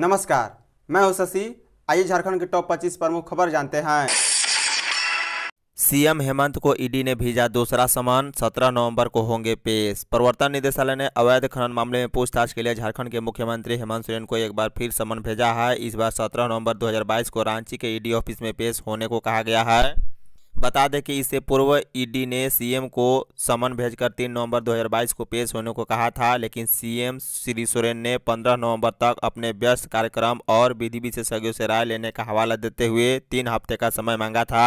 नमस्कार मैं हूं शशि आइए झारखंड के टॉप 25 प्रमुख खबर जानते हैं सीएम हेमंत को ईडी ने भेजा दूसरा समान 17 नवंबर को होंगे पेश प्रवर्तन निदेशालय ने अवैध खनन मामले में पूछताछ के लिए झारखंड के मुख्यमंत्री हेमंत सोरेन को एक बार फिर समन भेजा है इस बार 17 नवंबर 2022 को रांची के ईडी ऑफिस में पेश होने को कहा गया है बता दें कि इससे पूर्व ईडी ने सीएम को समन भेजकर 3 नवंबर 2022 को पेश होने को कहा था लेकिन सीएम श्री सोरेन ने 15 नवंबर तक अपने व्यस्त कार्यक्रम और विधि विशेषज्ञों से राय लेने का हवाला देते हुए तीन हफ्ते का समय मांगा था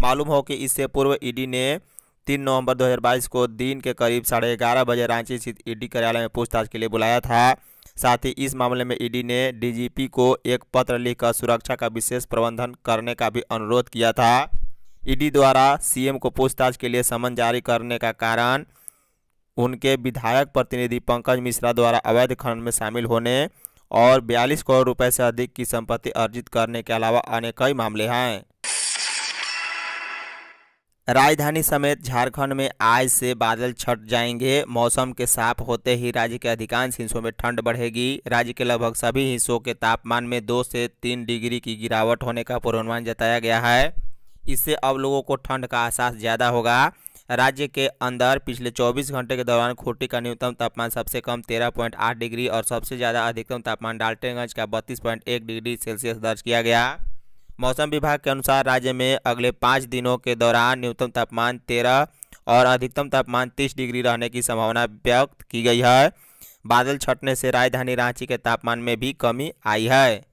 मालूम हो कि इससे पूर्व ईडी ने 3 नवंबर 2022 को दिन के करीब साढ़े ग्यारह बजे रांची स्थित ईडी कार्यालय में पूछताछ के लिए बुलाया था साथ ही इस मामले में ईडी ने डीजीपी को एक पत्र लिखकर सुरक्षा का विशेष प्रबंधन करने का भी अनुरोध किया था ईडी द्वारा सीएम को पूछताछ के लिए समन जारी करने का कारण उनके विधायक प्रतिनिधि पंकज मिश्रा द्वारा अवैध खनन में शामिल होने और 42 करोड़ रुपए से अधिक की संपत्ति अर्जित करने के अलावा अन्य कई मामले हैं राजधानी समेत झारखंड में आज से बादल छट जाएंगे मौसम के साफ होते ही राज्य के अधिकांश हिस्सों में ठंड बढ़ेगी राज्य के लगभग सभी हिस्सों के तापमान में दो से तीन डिग्री की गिरावट होने का पूर्वानुमान जताया गया है इससे अब लोगों को ठंड का एहसास ज़्यादा होगा राज्य के अंदर पिछले 24 घंटे के दौरान खूटी का न्यूनतम तापमान सबसे कम 13.8 डिग्री और सबसे ज़्यादा अधिकतम तापमान डाल्टेनगंज का 32.1 डिग्री सेल्सियस दर्ज किया गया मौसम विभाग के अनुसार राज्य में अगले पाँच दिनों के दौरान न्यूनतम तापमान तेरह और अधिकतम तापमान तीस डिग्री रहने की संभावना व्यक्त की गई है बादल छटने से राजधानी रांची के तापमान में भी कमी आई है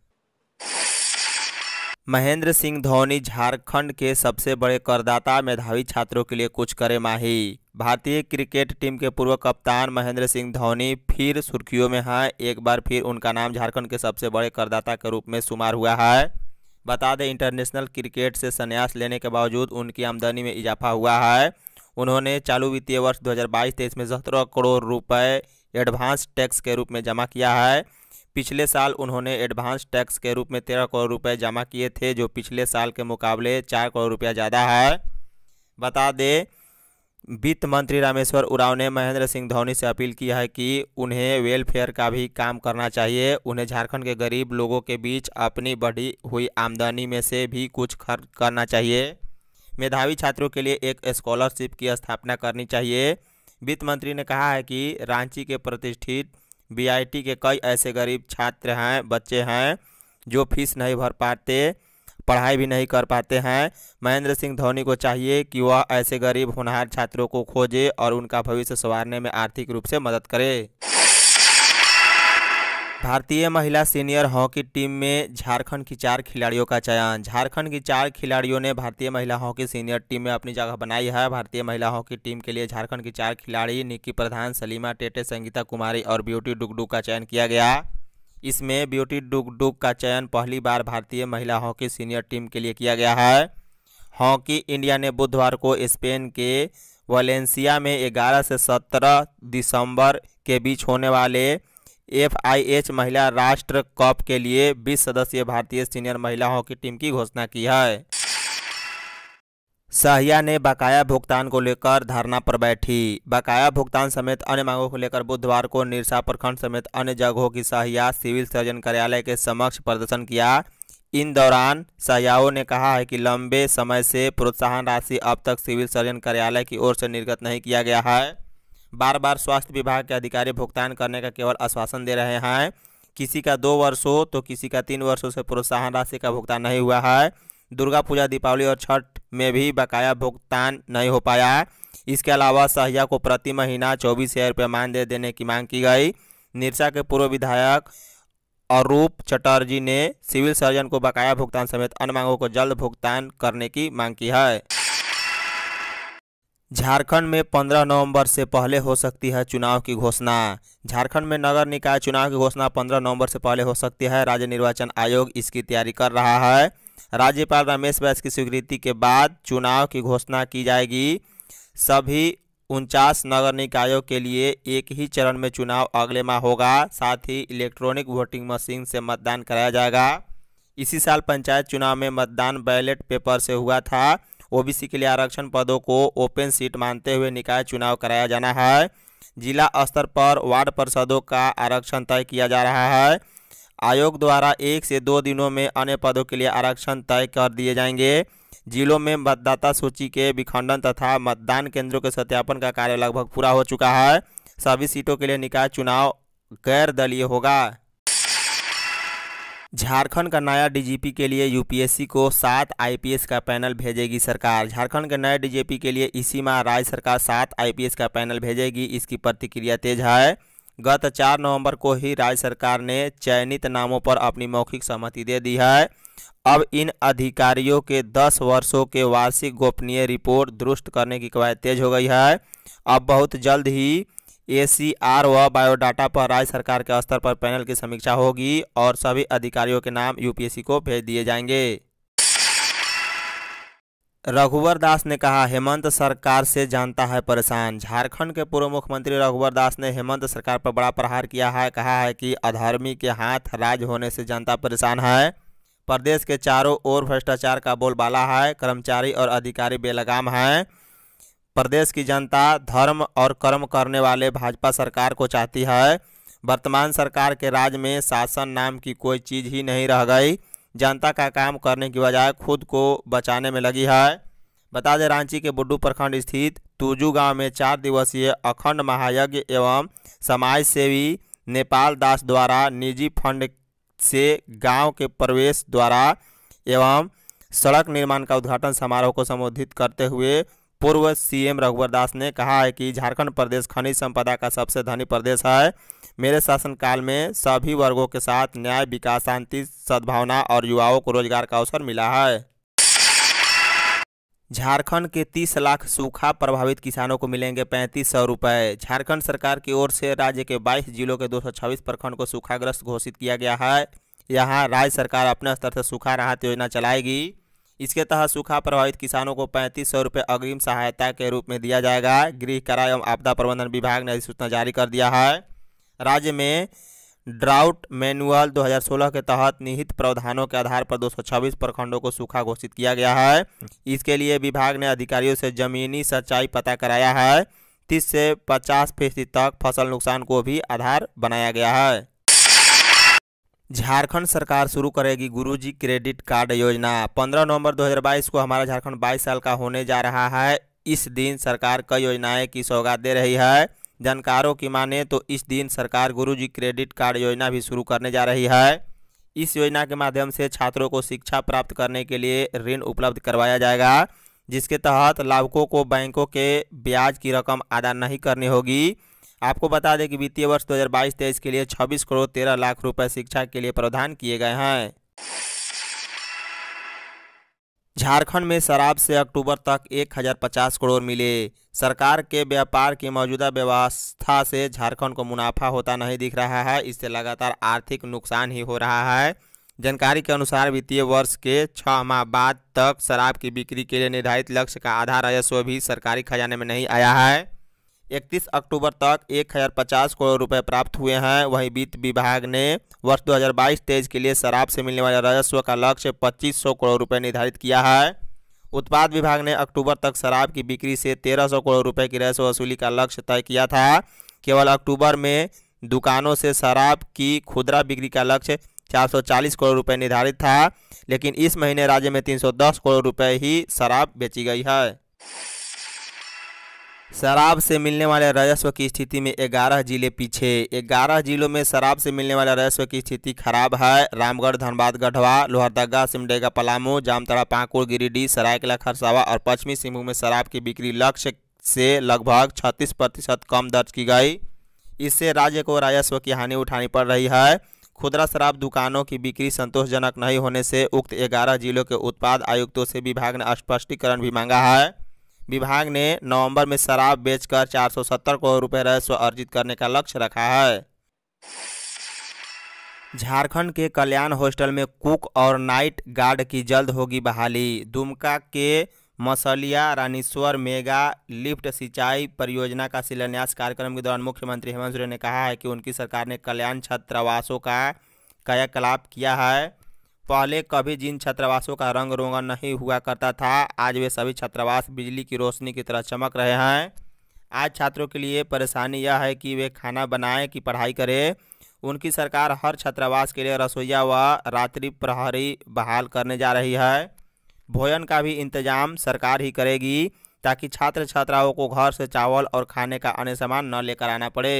महेंद्र सिंह धोनी झारखंड के सबसे बड़े करदाता मेधावी छात्रों के लिए कुछ करे माही भारतीय क्रिकेट टीम के पूर्व कप्तान महेंद्र सिंह धोनी फिर सुर्खियों में हैं एक बार फिर उनका नाम झारखंड के सबसे बड़े करदाता के रूप में शुमार हुआ है बता दें इंटरनेशनल क्रिकेट से संन्यास लेने के बावजूद उनकी आमदनी में इजाफा हुआ है उन्होंने चालू वित्तीय वर्ष 2022-23 में सत्रह करोड़ रुपए एडवांस टैक्स के रूप में जमा किया है पिछले साल उन्होंने एडवांस टैक्स के रूप में तेरह करोड़ रुपए जमा किए थे जो पिछले साल के मुकाबले चार करोड़ रुपया ज़्यादा है बता दें वित्त मंत्री रामेश्वर उराव ने महेंद्र सिंह धोनी से अपील की है कि उन्हें वेलफेयर का भी काम करना चाहिए उन्हें झारखंड के गरीब लोगों के बीच अपनी बढ़ी हुई आमदनी में से भी कुछ खर्च करना चाहिए मेधावी छात्रों के लिए एक स्कॉलरशिप की स्थापना करनी चाहिए वित्त मंत्री ने कहा है कि रांची के प्रतिष्ठित बीआईटी के कई ऐसे गरीब छात्र हैं बच्चे हैं जो फीस नहीं भर पाते पढ़ाई भी नहीं कर पाते हैं महेंद्र सिंह धोनी को चाहिए कि वह ऐसे गरीब होनहार छात्रों को खोजे और उनका भविष्य संवारने में आर्थिक रूप से मदद करे भारतीय महिला सीनियर हॉकी टीम में झारखंड की चार खिलाड़ियों का चयन झारखंड की चार खिलाड़ियों ने भारतीय महिला हॉकी सीनियर टीम में अपनी जगह बनाई है भारतीय महिला हॉकी टीम के लिए झारखंड की चार खिलाड़ी निक्की प्रधान सलीमा टेटे संगीता कुमारी और ब्यूटी डुगडुग का चयन किया गया इसमें ब्यूटी डुगडुग का चयन पहली बार भारतीय महिला हॉकी सीनियर टीम के लिए किया गया है हॉकी इंडिया ने बुधवार को स्पेन के वलेंसिया में ग्यारह से सत्रह दिसंबर के बीच होने वाले एफ आई एच महिला राष्ट्र कप के लिए 20 सदस्यीय भारतीय सीनियर महिला हॉकी टीम की घोषणा की है सहिया ने बकाया भुगतान को लेकर धरना पर बैठी बकाया भुगतान समेत अन्य मांगों को लेकर बुधवार को निरसा प्रखंड समेत अन्य जगहों की सहिया सिविल सर्जन कार्यालय के समक्ष प्रदर्शन किया इन दौरान सहयाओं ने कहा है कि लंबे समय से प्रोत्साहन राशि अब तक सिविल सर्जन कार्यालय की ओर से निर्गत नहीं किया गया है बार बार स्वास्थ्य विभाग के अधिकारी भुगतान करने का केवल आश्वासन दे रहे हैं किसी का दो वर्ष हो तो किसी का तीन वर्षों से प्रोत्साहन राशि का भुगतान नहीं हुआ है दुर्गा पूजा दीपावली और छठ में भी बकाया भुगतान नहीं हो पाया है इसके अलावा सहिया को प्रति महीना चौबीस हज़ार रुपये मानदेय देने की मांग की गई निरसा के पूर्व विधायक अरूप चटर्जी ने सिविल सर्जन को बकाया भुगतान समेत अन्य मांगों को जल्द भुगतान करने की मांग की है झारखंड में 15 नवंबर से पहले हो सकती है चुनाव की घोषणा झारखंड में नगर निकाय चुनाव की घोषणा 15 नवंबर से पहले हो सकती है राज्य निर्वाचन आयोग इसकी तैयारी कर रहा है राज्यपाल रमेश बैस की स्वीकृति के बाद चुनाव की घोषणा की जाएगी सभी उनचास नगर निकायों के लिए एक ही चरण में चुनाव अगले माह होगा साथ ही इलेक्ट्रॉनिक वोटिंग मशीन से मतदान कराया जाएगा इसी साल पंचायत चुनाव में मतदान बैलेट पेपर से हुआ था ओबीसी के लिए आरक्षण पदों को ओपन सीट मानते हुए निकाय चुनाव कराया जाना है जिला स्तर पर वार्ड परिषदों का आरक्षण तय किया जा रहा है आयोग द्वारा एक से दो दिनों में अन्य पदों के लिए आरक्षण तय कर दिए जाएंगे जिलों में मतदाता सूची के विखंडन तथा मतदान केंद्रों के सत्यापन का कार्य लगभग पूरा हो चुका है सभी सीटों के लिए निकाय चुनाव गैर दलीय होगा झारखंड का नया डीजीपी के लिए यूपीएससी को सात आईपीएस का पैनल भेजेगी सरकार झारखंड के नए डीजीपी के लिए इसी माह राज्य सरकार सात आईपीएस का पैनल भेजेगी इसकी प्रतिक्रिया तेज है गत चार नवंबर को ही राज्य सरकार ने चयनित नामों पर अपनी मौखिक सहमति दे दी है अब इन अधिकारियों के 10 वर्षों के वार्षिक गोपनीय रिपोर्ट दुरुस्त करने की कवायद तेज हो गई है अब बहुत जल्द ही आर व बायोडाटा पर राज्य सरकार के स्तर पर पैनल की समीक्षा होगी और सभी अधिकारियों के नाम यूपीएससी को भेज दिए जाएंगे रघुवर दास ने कहा हेमंत सरकार से जानता है परेशान झारखंड के पूर्व मुख्यमंत्री रघुवर दास ने हेमंत सरकार पर बड़ा प्रहार किया है कहा है कि अधर्मी के हाथ राज होने से जनता परेशान है प्रदेश के चारों ओर भ्रष्टाचार का बोलबाला है कर्मचारी और अधिकारी बेलगाम हैं प्रदेश की जनता धर्म और कर्म करने वाले भाजपा सरकार को चाहती है वर्तमान सरकार के राज में शासन नाम की कोई चीज़ ही नहीं रह गई जनता का काम करने की बजाय खुद को बचाने में लगी है बता दें रांची के बुड्डू प्रखंड स्थित तुजू गांव में चार दिवसीय अखंड महायज्ञ एवं समाज सेवी नेपाल दास द्वारा निजी फंड से गांव के प्रवेश द्वारा एवं सड़क निर्माण का उद्घाटन समारोह को संबोधित करते हुए पूर्व सीएम रघुवर दास ने कहा है कि झारखंड प्रदेश खनिज संपदा का सबसे धनी प्रदेश है मेरे शासनकाल में सभी वर्गों के साथ न्याय विकास शांति सद्भावना और युवाओं को रोजगार का अवसर मिला है झारखंड के 30 लाख सूखा प्रभावित किसानों को मिलेंगे पैंतीस सौ रुपये झारखंड सरकार की ओर से राज्य के 22 जिलों के 226 प्रखंड को सूखाग्रस्त घोषित किया गया है यहाँ राज्य सरकार अपने स्तर से सूखा राहत योजना चलाएगी इसके तहत सूखा प्रभावित किसानों को पैंतीस सौ रुपये अग्रिम सहायता के रूप में दिया जाएगा गृह कारा एवं आपदा प्रबंधन विभाग ने अधिसूचना जारी कर दिया है राज्य में ड्राउट मैनुअल 2016 के तहत निहित प्रावधानों के आधार पर 226 प्रखंडों को सूखा घोषित किया गया है इसके लिए विभाग ने अधिकारियों से जमीनी सच्चाई पता कराया है तीस से पचास फीसदी तक फसल नुकसान को भी आधार बनाया गया है झारखंड सरकार शुरू करेगी गुरुजी क्रेडिट कार्ड योजना 15 नवंबर 2022 को हमारा झारखंड 22 साल का होने जा रहा है इस दिन सरकार कई योजनाएं की सौगात दे रही है जानकारों की माने तो इस दिन सरकार गुरुजी क्रेडिट कार्ड योजना भी शुरू करने जा रही है इस योजना के माध्यम से छात्रों को शिक्षा प्राप्त करने के लिए ऋण उपलब्ध करवाया जाएगा जिसके तहत लाभुकों को बैंकों के ब्याज की रकम अदा नहीं करनी होगी आपको बता दें कि वित्तीय वर्ष 2022 हजार के लिए 26 करोड़ 13 लाख रुपए शिक्षा के लिए प्रावधान किए गए हैं झारखंड में शराब से अक्टूबर तक 1050 करोड़ मिले सरकार के व्यापार की मौजूदा व्यवस्था से झारखंड को मुनाफा होता नहीं दिख रहा है इससे लगातार आर्थिक नुकसान ही हो रहा है जानकारी के अनुसार वित्तीय वर्ष के छः माह बाद तक शराब की बिक्री के लिए निर्धारित लक्ष्य का आधार राजस्व भी सरकारी खजाने में नहीं आया है इकतीस अक्टूबर तक एक हज़ार पचास करोड़ रुपए प्राप्त हुए हैं वहीं वित्त विभाग ने वर्ष 2022 तेईस के लिए शराब से मिलने वाले राजस्व का लक्ष्य पच्चीस सौ करोड़ रुपए निर्धारित किया है उत्पाद विभाग ने अक्टूबर तक शराब की बिक्री से तेरह सौ करोड़ रुपए की राजस्व वसूली का लक्ष्य तय किया था केवल अक्टूबर में दुकानों से शराब की खुदरा बिक्री का लक्ष्य चालीस करोड़ रुपए निर्धारित था लेकिन इस महीने राज्य में दस करोड़ रुपए ही शराब बेची गई है शराब से मिलने वाले राजस्व की स्थिति में 11 जिले पीछे 11 जिलों में शराब से मिलने वाले राजस्व की स्थिति खराब है रामगढ़ धनबाद गढ़वा लोहरदगा सिमडेगा पलामू जामतड़ा पाकुड़ गिरिडीह सरायकला खरसावा और पश्चिमी सिंहभूम में शराब की बिक्री लक्ष्य से लगभग 36 प्रतिशत कम दर्ज की गई इससे राज्य को राजस्व की हानि उठानी पड़ रही है खुदरा शराब दुकानों की बिक्री संतोषजनक नहीं होने से उक्त ग्यारह जिलों के उत्पाद आयुक्तों से विभाग ने स्पष्टीकरण भी मांगा है विभाग ने नवंबर में शराब बेचकर 470 करोड़ रुपए राजस्व अर्जित करने का लक्ष्य रखा है झारखंड के कल्याण हॉस्टल में कुक और नाइट गार्ड की जल्द होगी बहाली दुमका के मसलिया रानीश्वर मेगा लिफ्ट सिंचाई परियोजना का शिलान्यास कार्यक्रम के दौरान मुख्यमंत्री हेमंत सोरेन ने कहा है कि उनकी सरकार ने कल्याण छात्रावासों का कायाकलाप किया है पहले कभी जिन छात्रावासों का रंग रोगन नहीं हुआ करता था आज वे सभी छात्रावास बिजली की रोशनी की तरह चमक रहे हैं आज छात्रों के लिए परेशानी यह है कि वे खाना बनाएं कि पढ़ाई करें उनकी सरकार हर छात्रावास के लिए रसोईया व रात्रि प्रहरी बहाल करने जा रही है भोजन का भी इंतजाम सरकार ही करेगी ताकि छात्र छात्राओं को घर से चावल और खाने का अन्य सामान न लेकर आना पड़े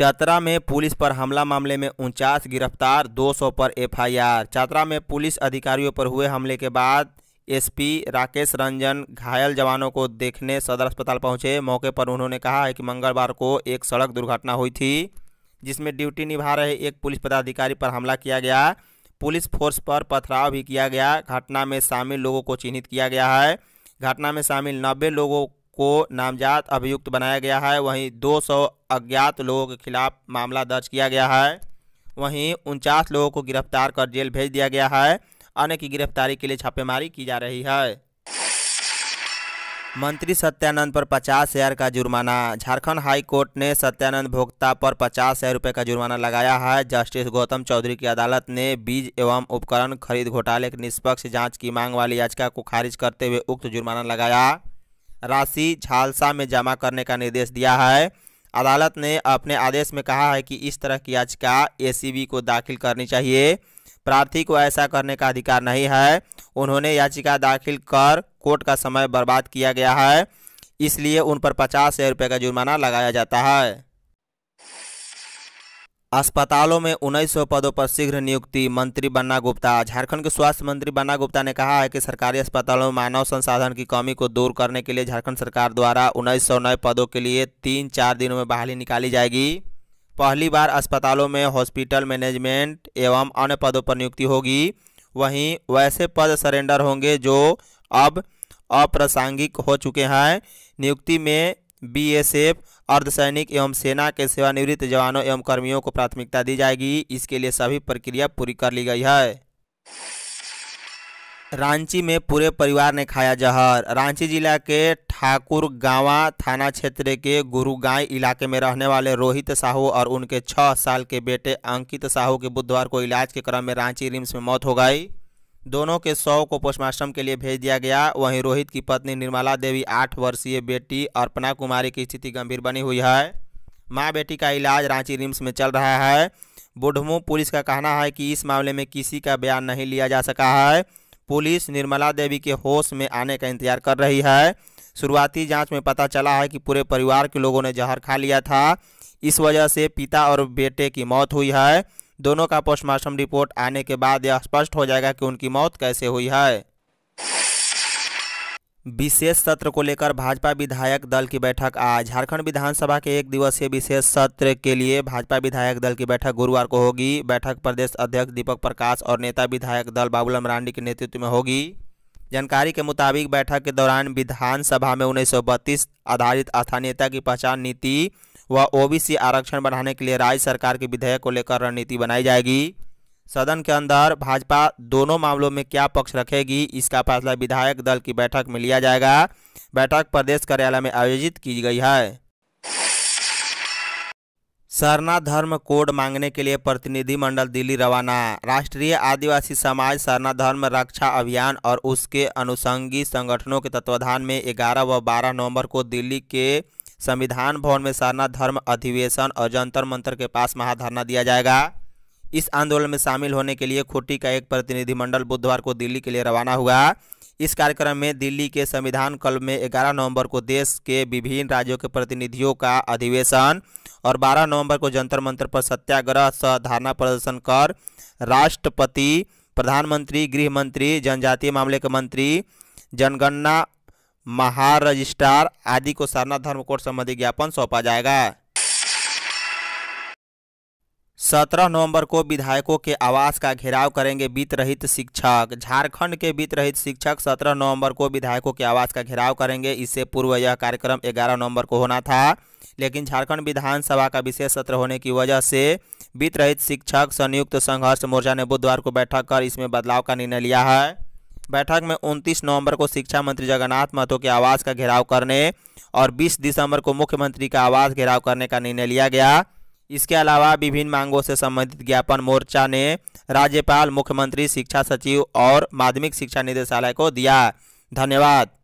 चतरा में पुलिस पर हमला मामले में उनचास गिरफ्तार 200 पर एफआईआर चतरा में पुलिस अधिकारियों पर हुए हमले के बाद एसपी राकेश रंजन घायल जवानों को देखने सदर अस्पताल पहुंचे मौके पर उन्होंने कहा है कि मंगलवार को एक सड़क दुर्घटना हुई थी जिसमें ड्यूटी निभा रहे एक पुलिस पदाधिकारी पर हमला किया गया पुलिस फोर्स पर पथराव भी किया गया घटना में शामिल लोगों को चिन्हित किया गया है घटना में शामिल नब्बे लोगों को नामजात अभियुक्त बनाया गया है वहीं 200 अज्ञात लोगों के खिलाफ मामला दर्ज किया गया है वहीं उनचास लोगों को गिरफ्तार कर जेल भेज दिया गया है अन्य की गिरफ्तारी के लिए छापेमारी की जा रही है मंत्री सत्यानंद पर पचास हज़ार का जुर्माना झारखंड हाई कोर्ट ने सत्यानंद भोक्ता पर पचास हज़ार रुपये का जुर्माना लगाया है जस्टिस गौतम चौधरी की अदालत ने बीज एवं उपकरण खरीद घोटाले के निष्पक्ष जांच की मांग वाली याचिका को खारिज करते हुए उक्त जुर्माना लगाया राशि झालसा में जमा करने का निर्देश दिया है अदालत ने अपने आदेश में कहा है कि इस तरह की याचिका एसीबी को दाखिल करनी चाहिए प्रार्थी को ऐसा करने का अधिकार नहीं है उन्होंने याचिका दाखिल कर कोर्ट का समय बर्बाद किया गया है इसलिए उन पर पचास हज़ार रुपये का जुर्माना लगाया जाता है अस्पतालों में सौ पदों पर शीघ्र नियुक्ति मंत्री बन्ना गुप्ता झारखंड के स्वास्थ्य मंत्री बन्ना गुप्ता ने कहा है कि सरकारी अस्पतालों में मानव संसाधन की कमी को दूर करने के लिए झारखंड सरकार द्वारा सौ नए पदों के लिए तीन चार दिनों में बहाली निकाली जाएगी पहली बार अस्पतालों में हॉस्पिटल मैनेजमेंट एवं अन्य पदों पर नियुक्ति होगी वहीं वैसे पद सरेंडर होंगे जो अब अप्रासंगिक हो चुके हैं नियुक्ति में बी अर्धसैनिक एवं सेना के सेवानिवृत्त जवानों एवं कर्मियों को प्राथमिकता दी जाएगी इसके लिए सभी प्रक्रिया पूरी कर ली गई है रांची में पूरे परिवार ने खाया जहर रांची जिला के ठाकुर गांवा थाना क्षेत्र के गुरुगाई इलाके में रहने वाले रोहित साहू और उनके छः साल के बेटे अंकित साहू की बुधवार को इलाज के क्रम में रांची रिम्स में मौत हो गई दोनों के शव को पोस्टमार्टम के लिए भेज दिया गया वहीं रोहित की पत्नी निर्मला देवी आठ वर्षीय बेटी अर्पणा कुमारी की स्थिति गंभीर बनी हुई है माँ बेटी का इलाज रांची रिम्स में चल रहा है बुढ़मू पुलिस का कहना है कि इस मामले में किसी का बयान नहीं लिया जा सका है पुलिस निर्मला देवी के होश में आने का इंतजार कर रही है शुरुआती जांच में पता चला है कि पूरे परिवार के लोगों ने जहर खा लिया था इस वजह से पिता और बेटे की मौत हुई है दोनों का पोस्टमार्टम रिपोर्ट आने के बाद यह स्पष्ट हो जाएगा कि उनकी मौत कैसे हुई है विशेष सत्र को लेकर भाजपा विधायक दल की बैठक आज झारखंड विधानसभा के एक दिवसीय विशेष सत्र के लिए भाजपा विधायक दल की बैठक गुरुवार को होगी बैठक प्रदेश अध्यक्ष दीपक प्रकाश और नेता विधायक दल बाबूलाल मरांडी के नेतृत्व में होगी जानकारी के मुताबिक बैठक के दौरान विधानसभा में उन्नीस आधारित स्थानीयता की पहचान नीति व ओबीसी आरक्षण बढ़ाने के लिए राज्य सरकार के विधेयक को लेकर रणनीति बनाई जाएगी सदन के अंदर भाजपा दोनों मामलों में क्या पक्ष रखेगी इसका फैसला विधायक दल की बैठक में लिया जाएगा बैठक प्रदेश कार्यालय में आयोजित की गई है सरना धर्म कोड मांगने के लिए प्रतिनिधि मंडल दिल्ली रवाना राष्ट्रीय आदिवासी समाज सरना धर्म रक्षा अभियान और उसके अनुसंगी संगठनों के तत्वाधान में 11 व 12 नवंबर को दिल्ली के संविधान भवन में सरना धर्म अधिवेशन और जंतर मंत्र के पास महाधरना दिया जाएगा इस आंदोलन में शामिल होने के लिए खुट्टी का एक प्रतिनिधिमंडल बुधवार को दिल्ली के लिए रवाना हुआ इस कार्यक्रम में दिल्ली के संविधान क्लब में 11 नवंबर को देश के विभिन्न राज्यों के प्रतिनिधियों का अधिवेशन और 12 नवंबर को जंतर मंत्र पर सत्याग्रह सह धारणा प्रदर्शन कर राष्ट्रपति प्रधानमंत्री गृह मंत्री जनजातीय मामले के मंत्री जनगणना महार रजिस्ट्रार आदि को सरना धर्म कोड संबंधी ज्ञापन सौंपा जाएगा सत्रह नवंबर को विधायकों के आवास का घेराव करेंगे वित्त रहित शिक्षक झारखंड के वित्त रहित शिक्षक सत्रह नवंबर को विधायकों के आवास का घेराव करेंगे इससे पूर्व यह कार्यक्रम ग्यारह नवंबर को होना था लेकिन झारखंड विधानसभा का विशेष सत्र होने की वजह से वित्त रहित शिक्षक संयुक्त संघर्ष मोर्चा ने बुधवार को बैठक कर इसमें बदलाव का निर्णय लिया है बैठक में 29 नवंबर को शिक्षा मंत्री जगन्नाथ महतो के आवास का घेराव करने और 20 दिसंबर को मुख्यमंत्री का आवास घेराव करने का निर्णय लिया गया इसके अलावा विभिन्न मांगों से संबंधित ज्ञापन मोर्चा ने राज्यपाल मुख्यमंत्री शिक्षा सचिव और माध्यमिक शिक्षा निदेशालय को दिया धन्यवाद